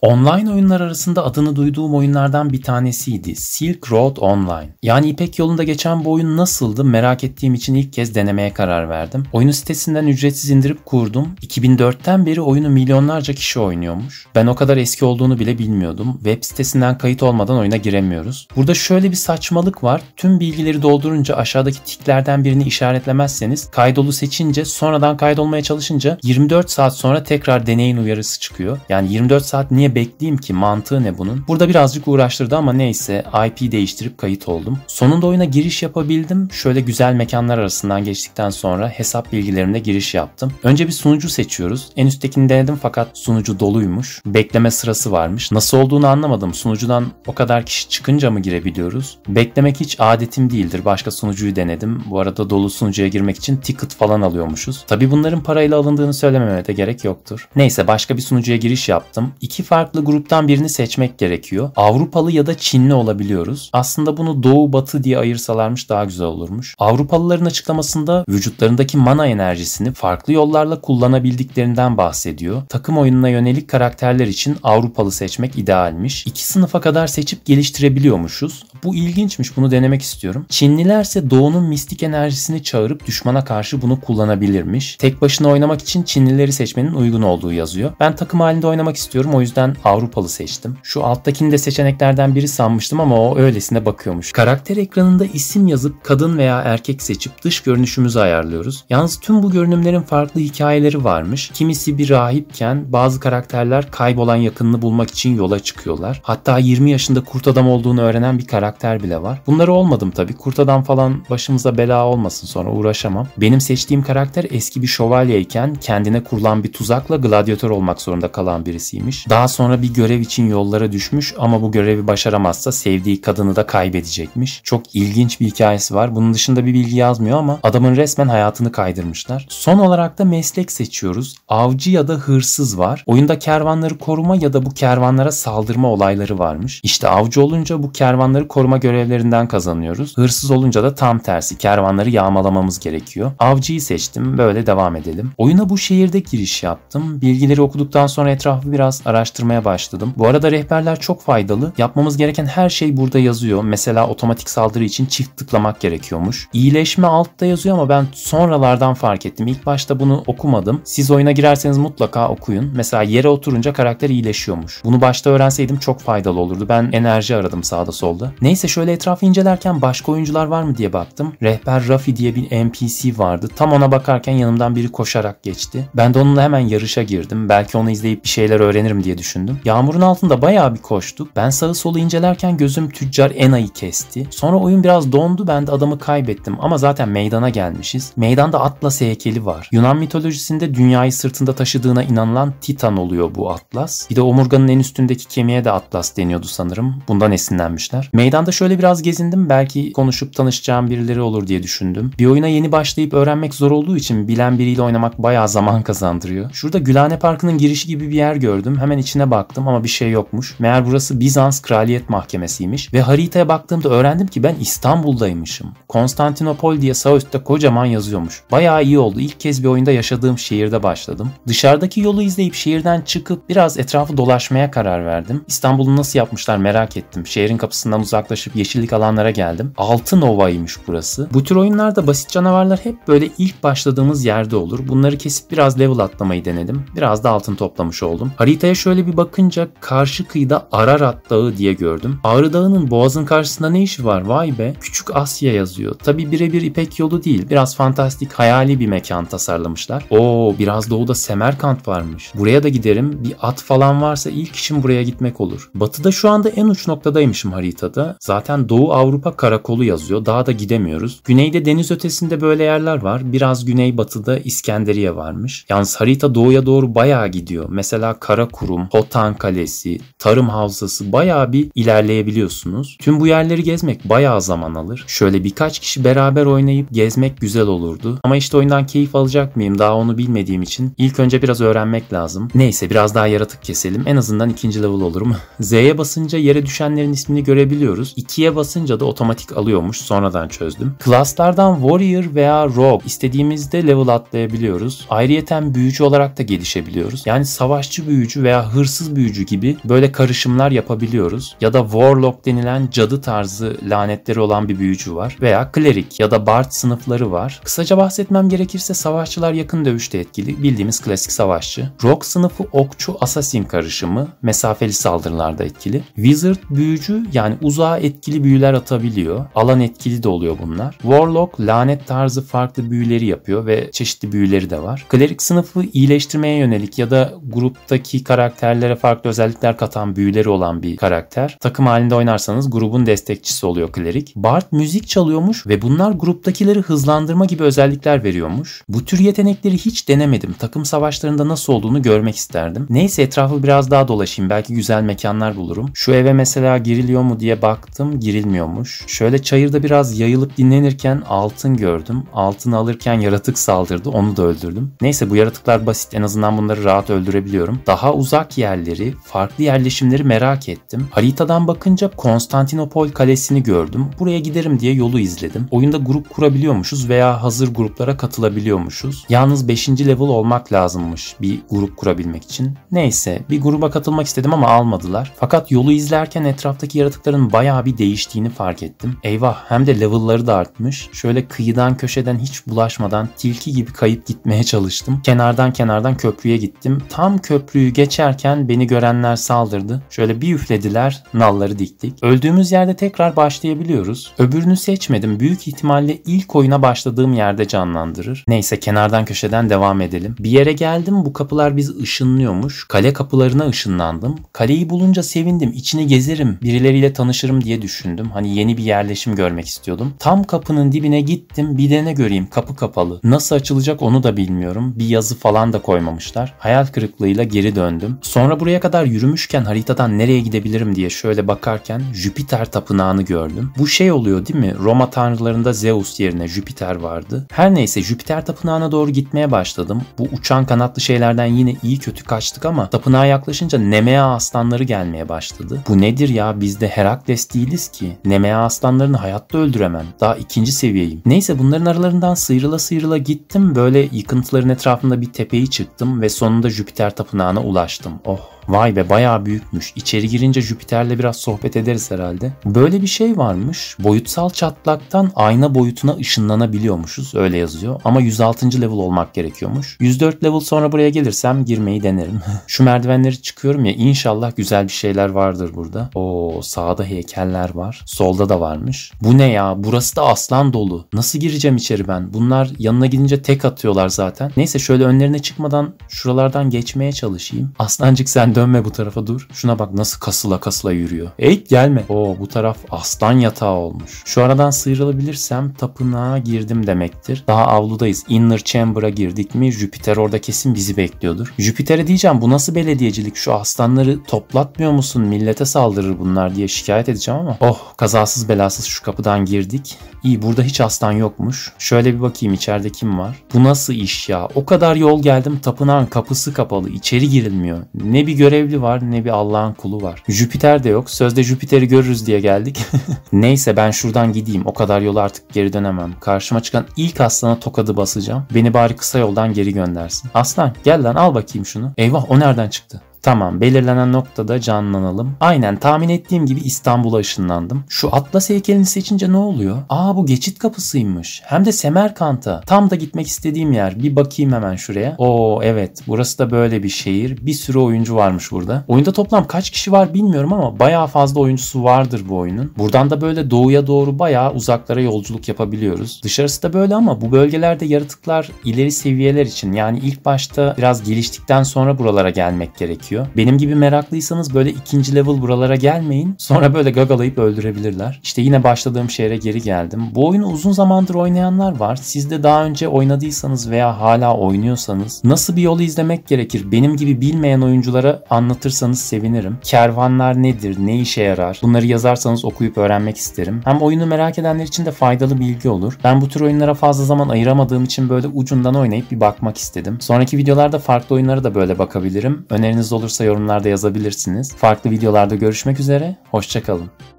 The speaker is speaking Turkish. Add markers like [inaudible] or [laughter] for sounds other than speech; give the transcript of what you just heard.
Online oyunlar arasında adını duyduğum oyunlardan bir tanesiydi. Silk Road Online. Yani İpek yolunda geçen bu oyun nasıldı merak ettiğim için ilk kez denemeye karar verdim. Oyunu sitesinden ücretsiz indirip kurdum. 2004'ten beri oyunu milyonlarca kişi oynuyormuş. Ben o kadar eski olduğunu bile bilmiyordum. Web sitesinden kayıt olmadan oyuna giremiyoruz. Burada şöyle bir saçmalık var. Tüm bilgileri doldurunca aşağıdaki tiklerden birini işaretlemezseniz kaydolu seçince sonradan kaydolmaya çalışınca 24 saat sonra tekrar deneyin uyarısı çıkıyor. Yani 24 saat niye yine bekleyeyim ki mantığı ne bunun? Burada birazcık uğraştırdı ama neyse IP değiştirip kayıt oldum. Sonunda oyuna giriş yapabildim. Şöyle güzel mekanlar arasından geçtikten sonra hesap bilgilerimle giriş yaptım. Önce bir sunucu seçiyoruz. En üsttekini denedim fakat sunucu doluymuş. Bekleme sırası varmış. Nasıl olduğunu anlamadım. Sunucudan o kadar kişi çıkınca mı girebiliyoruz? Beklemek hiç adetim değildir. Başka sunucuyu denedim. Bu arada dolu sunucuya girmek için ticket falan alıyormuşuz. Tabi bunların parayla alındığını söylememe de gerek yoktur. Neyse başka bir sunucuya giriş yaptım. İki farklı farklı gruptan birini seçmek gerekiyor. Avrupalı ya da Çinli olabiliyoruz. Aslında bunu doğu batı diye ayırsalarmış daha güzel olurmuş. Avrupalıların açıklamasında vücutlarındaki mana enerjisini farklı yollarla kullanabildiklerinden bahsediyor. Takım oyununa yönelik karakterler için Avrupalı seçmek idealmiş. İki sınıfa kadar seçip geliştirebiliyormuşuz. Bu ilginçmiş bunu denemek istiyorum. Çinlilerse doğunun mistik enerjisini çağırıp düşmana karşı bunu kullanabilirmiş. Tek başına oynamak için Çinlileri seçmenin uygun olduğu yazıyor. Ben takım halinde oynamak istiyorum o yüzden ben Avrupalı seçtim. Şu alttakini de seçeneklerden biri sanmıştım ama o öylesine bakıyormuş. Karakter ekranında isim yazıp kadın veya erkek seçip dış görünüşümüzü ayarlıyoruz. Yalnız tüm bu görünümlerin farklı hikayeleri varmış. Kimisi bir rahipken bazı karakterler kaybolan yakınını bulmak için yola çıkıyorlar. Hatta 20 yaşında kurt adam olduğunu öğrenen bir karakter bile var. Bunları olmadım tabi. Kurt adam falan başımıza bela olmasın sonra uğraşamam. Benim seçtiğim karakter eski bir şövalyeyken kendine kurulan bir tuzakla gladyatör olmak zorunda kalan birisiymiş. Daha sonra sonra bir görev için yollara düşmüş ama bu görevi başaramazsa sevdiği kadını da kaybedecekmiş. Çok ilginç bir hikayesi var. Bunun dışında bir bilgi yazmıyor ama adamın resmen hayatını kaydırmışlar. Son olarak da meslek seçiyoruz. Avcı ya da hırsız var. Oyunda kervanları koruma ya da bu kervanlara saldırma olayları varmış. İşte avcı olunca bu kervanları koruma görevlerinden kazanıyoruz. Hırsız olunca da tam tersi kervanları yağmalamamız gerekiyor. Avcıyı seçtim. Böyle devam edelim. Oyuna bu şehirde giriş yaptım. Bilgileri okuduktan sonra etrafı biraz araştırma araştırmaya başladım. Bu arada rehberler çok faydalı. Yapmamız gereken her şey burada yazıyor. Mesela otomatik saldırı için çift tıklamak gerekiyormuş. İyileşme altta yazıyor ama ben sonralardan fark ettim. İlk başta bunu okumadım. Siz oyuna girerseniz mutlaka okuyun. Mesela yere oturunca karakter iyileşiyormuş. Bunu başta öğrenseydim çok faydalı olurdu. Ben enerji aradım sağda solda. Neyse şöyle etrafı incelerken başka oyuncular var mı diye baktım. Rehber Rafi diye bir NPC vardı. Tam ona bakarken yanımdan biri koşarak geçti. Ben de onunla hemen yarışa girdim. Belki onu izleyip bir şeyler öğrenirim diye düşündüm düşündüm. Yağmurun altında bayağı bir koştuk. Ben sağı solu incelerken gözüm tüccar Ena'yı kesti. Sonra oyun biraz dondu ben de adamı kaybettim ama zaten meydana gelmişiz. Meydanda Atlas heykeli var. Yunan mitolojisinde dünyayı sırtında taşıdığına inanılan Titan oluyor bu Atlas. Bir de omurganın en üstündeki kemiğe de Atlas deniyordu sanırım. Bundan esinlenmişler. Meydanda şöyle biraz gezindim. Belki konuşup tanışacağım birileri olur diye düşündüm. Bir oyuna yeni başlayıp öğrenmek zor olduğu için bilen biriyle oynamak bayağı zaman kazandırıyor. Şurada Gülhane Parkı'nın girişi gibi bir yer gördüm. Hemen içine baktım ama bir şey yokmuş. Meğer burası Bizans Kraliyet Mahkemesiymiş ve haritaya baktığımda öğrendim ki ben İstanbul'daymışım. Konstantinopol diye sağ üstte kocaman yazıyormuş. Bayağı iyi oldu. İlk kez bir oyunda yaşadığım şehirde başladım. Dışarıdaki yolu izleyip şehirden çıkıp biraz etrafı dolaşmaya karar verdim. İstanbul'u nasıl yapmışlar merak ettim. Şehrin kapısından uzaklaşıp yeşillik alanlara geldim. Altın Ova'ymış burası. Bu tür oyunlarda basit canavarlar hep böyle ilk başladığımız yerde olur. Bunları kesip biraz level atlamayı denedim. Biraz da altın toplamış oldum. Haritaya şöyle bir bir bakınca karşı kıyıda Ararat Dağı diye gördüm. Ağrı Dağı'nın boğazın karşısında ne işi var vay be. Küçük Asya yazıyor. Tabi birebir İpek yolu değil. Biraz fantastik hayali bir mekan tasarlamışlar. Oo biraz doğuda Semerkant varmış. Buraya da giderim. Bir at falan varsa ilk işim buraya gitmek olur. Batıda şu anda en uç noktadaymışım haritada. Zaten Doğu Avrupa karakolu yazıyor. Daha da gidemiyoruz. Güneyde deniz ötesinde böyle yerler var. Biraz güney batıda İskenderiye varmış. Yalnız harita doğuya doğru bayağı gidiyor. Mesela Karakurum, Botan Kalesi, Tarım Havzası bayağı bir ilerleyebiliyorsunuz. Tüm bu yerleri gezmek bayağı zaman alır. Şöyle birkaç kişi beraber oynayıp gezmek güzel olurdu. Ama işte oyundan keyif alacak mıyım daha onu bilmediğim için ilk önce biraz öğrenmek lazım. Neyse biraz daha yaratık keselim. En azından ikinci level olurum. [laughs] Z'ye basınca yere düşenlerin ismini görebiliyoruz. 2'ye basınca da otomatik alıyormuş. Sonradan çözdüm. Klaslardan Warrior veya Rogue istediğimizde level atlayabiliyoruz. Ayrıyeten büyücü olarak da gelişebiliyoruz. Yani savaşçı büyücü veya Hır hırsız büyücü gibi böyle karışımlar yapabiliyoruz. Ya da warlock denilen cadı tarzı lanetleri olan bir büyücü var. Veya klerik ya da bard sınıfları var. Kısaca bahsetmem gerekirse savaşçılar yakın dövüşte etkili. Bildiğimiz klasik savaşçı. Rock sınıfı okçu assassin karışımı. Mesafeli saldırılarda etkili. Wizard büyücü yani uzağa etkili büyüler atabiliyor. Alan etkili de oluyor bunlar. Warlock lanet tarzı farklı büyüleri yapıyor ve çeşitli büyüleri de var. Klerik sınıfı iyileştirmeye yönelik ya da gruptaki karakter karakterlere farklı özellikler katan büyüleri olan bir karakter. Takım halinde oynarsanız grubun destekçisi oluyor klerik. Bart müzik çalıyormuş ve bunlar gruptakileri hızlandırma gibi özellikler veriyormuş. Bu tür yetenekleri hiç denemedim. Takım savaşlarında nasıl olduğunu görmek isterdim. Neyse etrafı biraz daha dolaşayım. Belki güzel mekanlar bulurum. Şu eve mesela giriliyor mu diye baktım. Girilmiyormuş. Şöyle çayırda biraz yayılıp dinlenirken altın gördüm. Altını alırken yaratık saldırdı. Onu da öldürdüm. Neyse bu yaratıklar basit. En azından bunları rahat öldürebiliyorum. Daha uzak yer yerleri, farklı yerleşimleri merak ettim. Haritadan bakınca Konstantinopol Kalesi'ni gördüm. Buraya giderim diye yolu izledim. Oyunda grup kurabiliyormuşuz veya hazır gruplara katılabiliyormuşuz. Yalnız 5. level olmak lazımmış bir grup kurabilmek için. Neyse bir gruba katılmak istedim ama almadılar. Fakat yolu izlerken etraftaki yaratıkların bayağı bir değiştiğini fark ettim. Eyvah hem de level'ları da artmış. Şöyle kıyıdan köşeden hiç bulaşmadan tilki gibi kayıp gitmeye çalıştım. Kenardan kenardan köprüye gittim. Tam köprüyü geçerken Hemen beni görenler saldırdı. Şöyle bir üflediler, nalları diktik. Öldüğümüz yerde tekrar başlayabiliyoruz. Öbürünü seçmedim. Büyük ihtimalle ilk oyuna başladığım yerde canlandırır. Neyse kenardan köşeden devam edelim. Bir yere geldim. Bu kapılar biz ışınlıyormuş. Kale kapılarına ışınlandım. Kaleyi bulunca sevindim. İçini gezerim. Birileriyle tanışırım diye düşündüm. Hani yeni bir yerleşim görmek istiyordum. Tam kapının dibine gittim. Bir de göreyim? Kapı kapalı. Nasıl açılacak onu da bilmiyorum. Bir yazı falan da koymamışlar. Hayal kırıklığıyla geri döndüm. Sonra Sonra buraya kadar yürümüşken haritadan nereye gidebilirim diye şöyle bakarken Jüpiter tapınağını gördüm. Bu şey oluyor değil mi? Roma tanrılarında Zeus yerine Jüpiter vardı. Her neyse Jüpiter tapınağına doğru gitmeye başladım. Bu uçan kanatlı şeylerden yine iyi kötü kaçtık ama tapınağa yaklaşınca Nemea aslanları gelmeye başladı. Bu nedir ya biz de Herakles değiliz ki. Nemea aslanlarını hayatta öldüremem. Daha ikinci seviyeyim. Neyse bunların aralarından sıyrıla sıyrıla gittim. Böyle yıkıntıların etrafında bir tepeyi çıktım ve sonunda Jüpiter tapınağına ulaştım. Oh now. Vay be bayağı büyükmüş. İçeri girince Jüpiter'le biraz sohbet ederiz herhalde. Böyle bir şey varmış. Boyutsal çatlaktan ayna boyutuna ışınlanabiliyormuşuz. Öyle yazıyor. Ama 106. level olmak gerekiyormuş. 104 level sonra buraya gelirsem girmeyi denerim. [laughs] Şu merdivenleri çıkıyorum ya inşallah güzel bir şeyler vardır burada. Oo sağda heykeller var. Solda da varmış. Bu ne ya? Burası da aslan dolu. Nasıl gireceğim içeri ben? Bunlar yanına gidince tek atıyorlar zaten. Neyse şöyle önlerine çıkmadan şuralardan geçmeye çalışayım. Aslancık sen dönme bu tarafa dur. Şuna bak nasıl kasıla kasıla yürüyor. Eğit gelme. Oo bu taraf aslan yatağı olmuş. Şu aradan sıyrılabilirsem tapınağa girdim demektir. Daha avludayız. Inner Chamber'a girdik mi Jüpiter orada kesin bizi bekliyordur. Jüpiter'e diyeceğim bu nasıl belediyecilik şu aslanları toplatmıyor musun millete saldırır bunlar diye şikayet edeceğim ama oh kazasız belasız şu kapıdan girdik. İyi burada hiç aslan yokmuş. Şöyle bir bakayım içeride kim var? Bu nasıl iş ya? O kadar yol geldim tapınağın kapısı kapalı. içeri girilmiyor. Ne bir gö- görevli var ne bir Allah'ın kulu var. Jüpiter de yok. Sözde Jüpiter'i görürüz diye geldik. [laughs] Neyse ben şuradan gideyim. O kadar yolu artık geri dönemem. Karşıma çıkan ilk aslana tokadı basacağım. Beni bari kısa yoldan geri göndersin. Aslan gel lan al bakayım şunu. Eyvah o nereden çıktı? Tamam belirlenen noktada canlanalım. Aynen tahmin ettiğim gibi İstanbul'a ışınlandım. Şu Atlas heykelini seçince ne oluyor? Aa bu geçit kapısıymış. Hem de Semerkant'a. Tam da gitmek istediğim yer. Bir bakayım hemen şuraya. Oo evet burası da böyle bir şehir. Bir sürü oyuncu varmış burada. Oyunda toplam kaç kişi var bilmiyorum ama bayağı fazla oyuncusu vardır bu oyunun. Buradan da böyle doğuya doğru bayağı uzaklara yolculuk yapabiliyoruz. Dışarısı da böyle ama bu bölgelerde yaratıklar ileri seviyeler için yani ilk başta biraz geliştikten sonra buralara gelmek gerekiyor gerekiyor. Benim gibi meraklıysanız böyle ikinci level buralara gelmeyin. Sonra böyle gagalayıp öldürebilirler. İşte yine başladığım şehre geri geldim. Bu oyunu uzun zamandır oynayanlar var. Siz de daha önce oynadıysanız veya hala oynuyorsanız nasıl bir yolu izlemek gerekir? Benim gibi bilmeyen oyunculara anlatırsanız sevinirim. Kervanlar nedir? Ne işe yarar? Bunları yazarsanız okuyup öğrenmek isterim. Hem oyunu merak edenler için de faydalı bilgi olur. Ben bu tür oyunlara fazla zaman ayıramadığım için böyle ucundan oynayıp bir bakmak istedim. Sonraki videolarda farklı oyunlara da böyle bakabilirim. Öneriniz olursa yorumlarda yazabilirsiniz. Farklı videolarda görüşmek üzere, hoşçakalın.